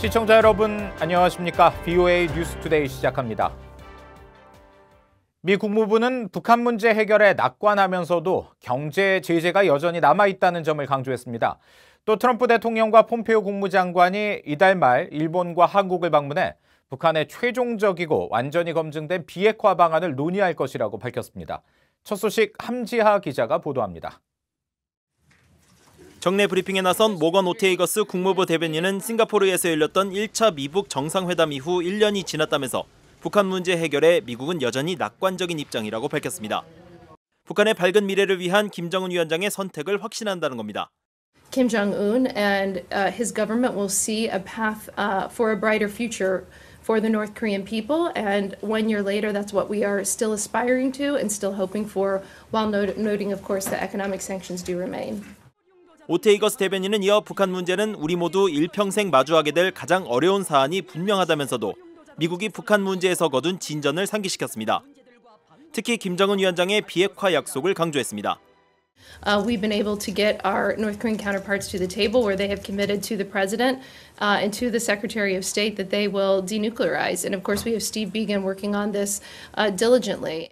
시청자 여러분 안녕하십니까? BOA 뉴스투데이 시작합니다. 미 국무부는 북한 문제 해결에 낙관하면서도 경제 제재가 여전히 남아 있다는 점을 강조했습니다. 또 트럼프 대통령과 폼페오 국무장관이 이달 말 일본과 한국을 방문해 북한의 최종적이고 완전히 검증된 비핵화 방안을 논의할 것이라고 밝혔습니다. 첫 소식 함지하 기자가 보도합니다. 정례 브리핑에 나선 모건 오테이거스 국무부 대변인은 싱가포르에서 열렸던 1차 미북 정상회담 이후 1년이 지났다면서 북한 문제 해결에 미국은 여전히 낙관적인 입장이라고 밝혔습니다. 북한의 밝은 미래를 위한 김정은 위원장의 선택을 확신한다는 겁니다. Kim Jong Un and his government will see a path for a brighter future for the North Korean people and one year later that's what we are still aspiring to and still hoping for while noting of course the economic sanctions do remain. 오테이거스 대변인은 이어 북한 문제는 우리 모두 일평생 마주하게 될 가장 어려운 사안이 분명하다면서도 미국이 북한 문제에서 거둔 진전을 상기시켰습니다. 특히 김정은 위원장의 비핵화 약속을 강조했습니다. Uh, we've been able to get our North Korean counterparts to the table where they have committed to the president uh, and to the Secretary of State that they will denuclearize. And of course, we have Steve Began working on this uh, diligently.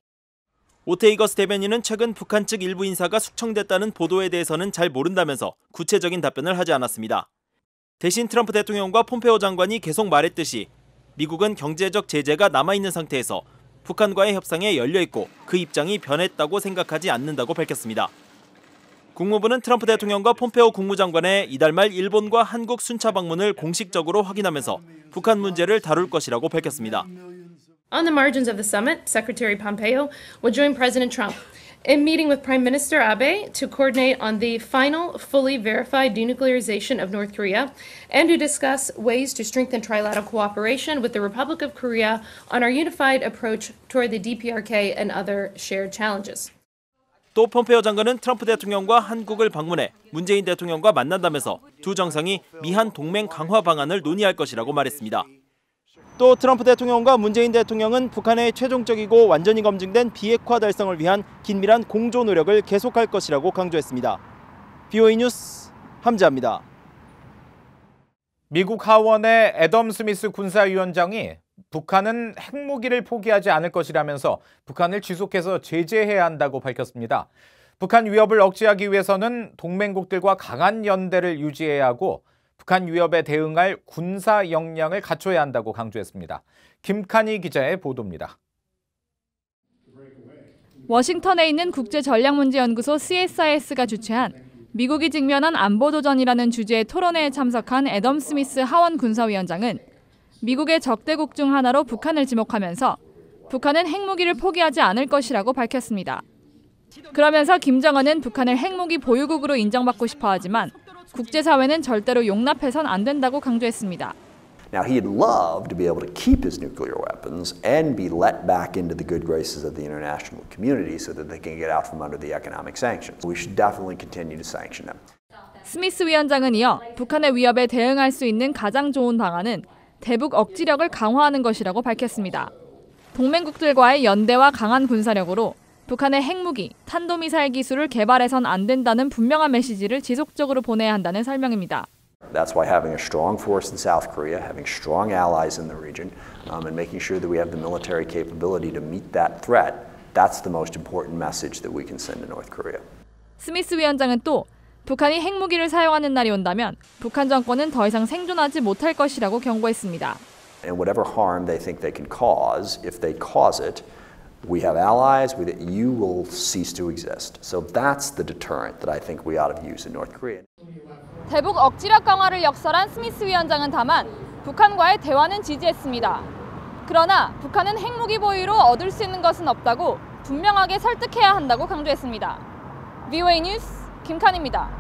오테이거스 대변인은 최근 북한 측 일부 인사가 숙청됐다는 보도에 대해서는 잘 모른다면서 구체적인 답변을 하지 않았습니다. 대신 트럼프 대통령과 폼페오 장관이 계속 말했듯이 미국은 경제적 제재가 남아있는 상태에서 북한과의 협상에 열려있고 그 입장이 변했다고 생각하지 않는다고 밝혔습니다. 국무부는 트럼프 대통령과 폼페오 국무장관의 이달 말 일본과 한국 순차 방문을 공식적으로 확인하면서 북한 문제를 다룰 것이라고 밝혔습니다. On the margins of the summit, Secretary Pompeo will join President Trump in meeting with Prime Minister Abe to coordinate on the final fully verified denuclearization of North Korea and to discuss ways to strengthen trilateral cooperation with the Republic of Korea on our unified approach toward the DPRK and other shared challenges. 또 폼페오 장관은 트럼프 대통령과 한국을 방문해 문재인 대통령과 만난다면서 두 정상이 미한 동맹 강화 방안을 논의할 것이라고 말했습니다. 또 트럼프 대통령과 문재인 대통령은 북한의 최종적이고 완전히 검증된 비핵화 달성을 위한 긴밀한 공조 노력을 계속할 것이라고 강조했습니다. BOE 뉴스 함자입니다. 미국 하원의 애덤 스미스 군사위원장이 북한은 핵무기를 포기하지 않을 것이라면서 북한을 지속해서 제재해야 한다고 밝혔습니다. 북한 위협을 억제하기 위해서는 동맹국들과 강한 연대를 유지해야 하고 북한 위협에 대응할 군사 역량을 갖춰야 한다고 강조했습니다. 김칸희 기자의 보도입니다. 워싱턴에 있는 국제전략문제연구소 CSIS가 주최한 미국이 직면한 안보도전이라는 주제의 토론회에 참석한 애덤 스미스 하원 군사위원장은 미국의 적대국 중 하나로 북한을 지목하면서 북한은 핵무기를 포기하지 않을 것이라고 밝혔습니다. 그러면서 김정은은 북한을 핵무기 보유국으로 인정받고 싶어 하지만 국제사회는 절대로 용납해선 안 된다고 강조했습니다. Now, he'd love to be able to keep his nuclear weapons and be let back into the good graces of the international community so that they can get out from under the economic sanctions. We should definitely continue to sanction them. 스미스 위원장은 이어 북한의 위협에 대응할 수 있는 가장 좋은 방안은 대북 억지력을 강화하는 것이라고 밝혔습니다. 동맹국들과의 연대와 강한 군사력으로 북한의 핵무기, 탄도미사일 기술을 개발해선 안 된다는 분명한 메시지를 지속적으로 보내야 한다는 설명입니다. That's why having a strong force in South Korea, having strong allies in the region, um, and making sure that we have the military capability to meet that threat, that's the most important message that we can send to North Korea. 스미스 위원장은 또 북한이 핵무기를 사용하는 날이 온다면 북한 정권은 더 이상 생존하지 못할 것이라고 경고했습니다. And whatever harm they think they can cause, if they cause it, we have allies, we, you will cease to exist. So that's the deterrent that I think we ought to use in North Korea. 대북 억지력 강화를 역설한 스미스 위원장은 다만 북한과의 대화는 지지했습니다. 그러나 북한은 핵무기 보유로 얻을 수 있는 것은 없다고 분명하게 설득해야 한다고 강조했습니다. VOA 뉴스 김칸입니다.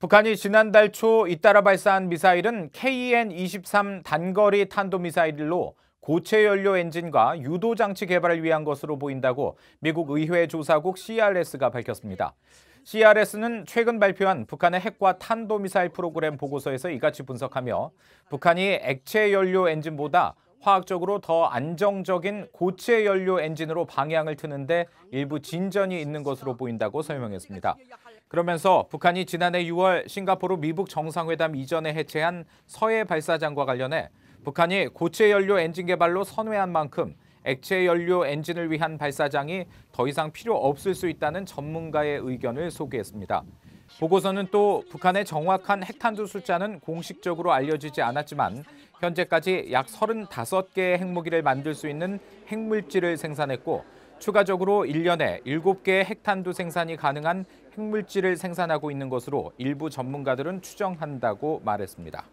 북한이 지난달 초 잇따라 발사한 미사일은 KN-23 단거리 탄도미사일로 고체 연료 엔진과 유도 장치 개발을 위한 것으로 보인다고 미국 의회 조사국 CRS가 밝혔습니다. CRS는 최근 발표한 북한의 핵과 탄도미사일 프로그램 보고서에서 이같이 분석하며 북한이 액체 연료 엔진보다 화학적으로 더 안정적인 고체 연료 엔진으로 방향을 트는데 일부 진전이 있는 것으로 보인다고 설명했습니다. 그러면서 북한이 지난해 6월 싱가포르 미북 정상회담 이전에 해체한 서해 발사장과 관련해 북한이 고체 연료 엔진 개발로 선회한 만큼 액체 연료 엔진을 위한 발사장이 더 이상 필요 없을 수 있다는 전문가의 의견을 소개했습니다. 보고서는 또 북한의 정확한 핵탄두 숫자는 공식적으로 알려지지 않았지만 현재까지 약 35개의 핵무기를 만들 수 있는 핵물질을 생산했고 추가적으로 1년에 7개의 핵탄두 생산이 가능한 핵물질을 생산하고 있는 것으로 일부 전문가들은 추정한다고 말했습니다.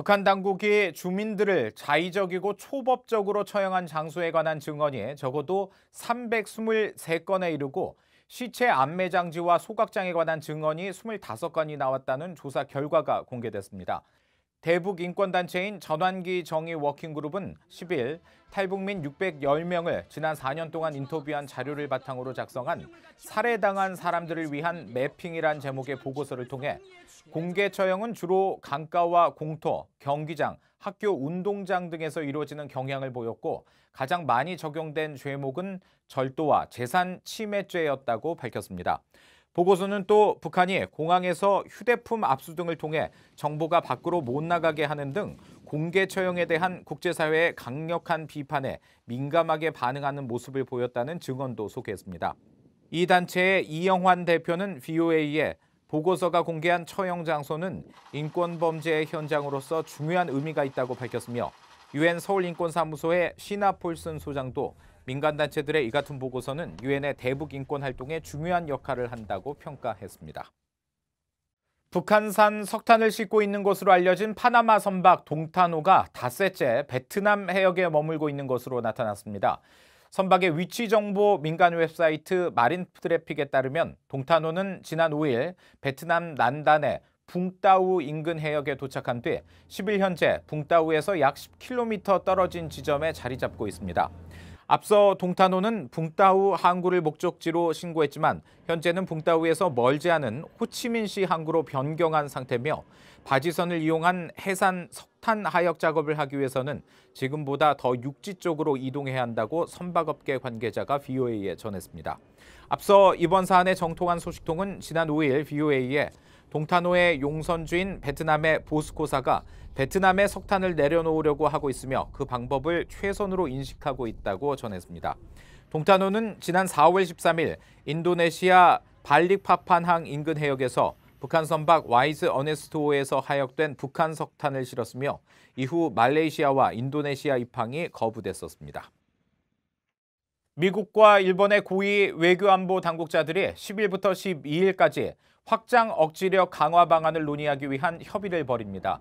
북한 당국이 주민들을 자의적이고 초법적으로 처형한 장소에 관한 증언이 적어도 323건에 이르고 시체 안매장지와 소각장에 관한 증언이 25건이 나왔다는 조사 결과가 공개됐습니다. 대북 인권단체인 전환기 정의 워킹그룹은 10일 탈북민 610명을 지난 4년 동안 인터뷰한 자료를 바탕으로 작성한 살해당한 사람들을 위한 매핑이란 제목의 보고서를 통해 공개 처형은 주로 강가와 공터, 경기장, 학교 운동장 등에서 이루어지는 경향을 보였고 가장 많이 적용된 죄목은 절도와 재산 침해죄였다고 밝혔습니다. 보고서는 또 북한이 공항에서 휴대품 압수등을 통해 정보가 밖으로 못 나가게 하는 등 공개 처형에 대한 국제사회의 강력한 비판에 민감하게 반응하는 모습을 보였다는 증언도 소개했습니다. 이 단체의 이영환 대표는 VOA에 보고서가 공개한 처형 장소는 인권범죄의 현장으로서 중요한 의미가 있다고 밝혔으며 유엔 서울인권사무소의 시나 폴슨 소장도 민간단체들의 이 같은 보고서는 유엔의 대북 인권 활동에 중요한 역할을 한다고 평가했습니다. 북한산 석탄을 싣고 있는 것으로 알려진 파나마 선박 동탄호가 닷새째 베트남 해역에 머물고 있는 것으로 나타났습니다. 선박의 위치 정보 민간 웹사이트 마린 트래픽에 따르면 동탄호는 지난 5일 베트남 난단의 붕따우 인근 해역에 도착한 뒤 10일 현재 붕따우에서 약 10km 떨어진 지점에 자리 잡고 있습니다. 앞서 동탄호는 붕따우 항구를 목적지로 신고했지만 현재는 붕따우에서 멀지 않은 호치민시 항구로 변경한 상태며 바지선을 이용한 해산 석탄 하역 작업을 하기 위해서는 지금보다 더 육지 쪽으로 이동해야 한다고 선박업계 관계자가 VOA에 전했습니다. 앞서 이번 사안의 정통한 소식통은 지난 5일 VOA에 동탄호의 용선주인 베트남의 보스코사가 베트남에 석탄을 내려놓으려고 하고 있으며 그 방법을 최선으로 인식하고 있다고 전했습니다. 동탄호는 지난 4월 13일 인도네시아 발릭파판항 인근 해역에서 북한 선박 와이즈 어네스토에서 하역된 북한 석탄을 실었으며 이후 말레이시아와 인도네시아 입항이 거부됐었습니다. 미국과 일본의 고위 외교안보 당국자들이 10일부터 12일까지 확장 억지력 강화 방안을 논의하기 위한 협의를 벌입니다.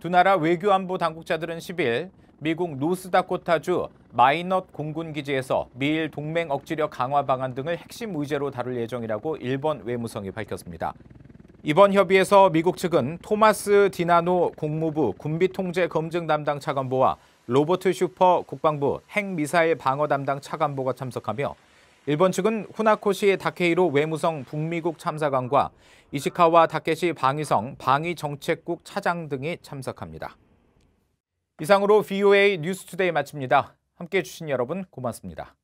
두 나라 외교안보 당국자들은 10일 미국 노스다코타주 마이넛 공군기지에서 미일 동맹 억지력 강화 방안 등을 핵심 의제로 다룰 예정이라고 일본 외무성이 밝혔습니다. 이번 협의에서 미국 측은 토마스 디나노 국무부 군비통제 검증 담당 차관보와 로버트 슈퍼 국방부 핵미사일 방어 담당 차관보가 참석하며 일본 측은 후나코시 의 다케이로 외무성 북미국 참사관과 이시카와 다케시 방위성 방위정책국 차장 등이 참석합니다. 이상으로 VOA 뉴스투데이 마칩니다. 함께해 주신 여러분 고맙습니다.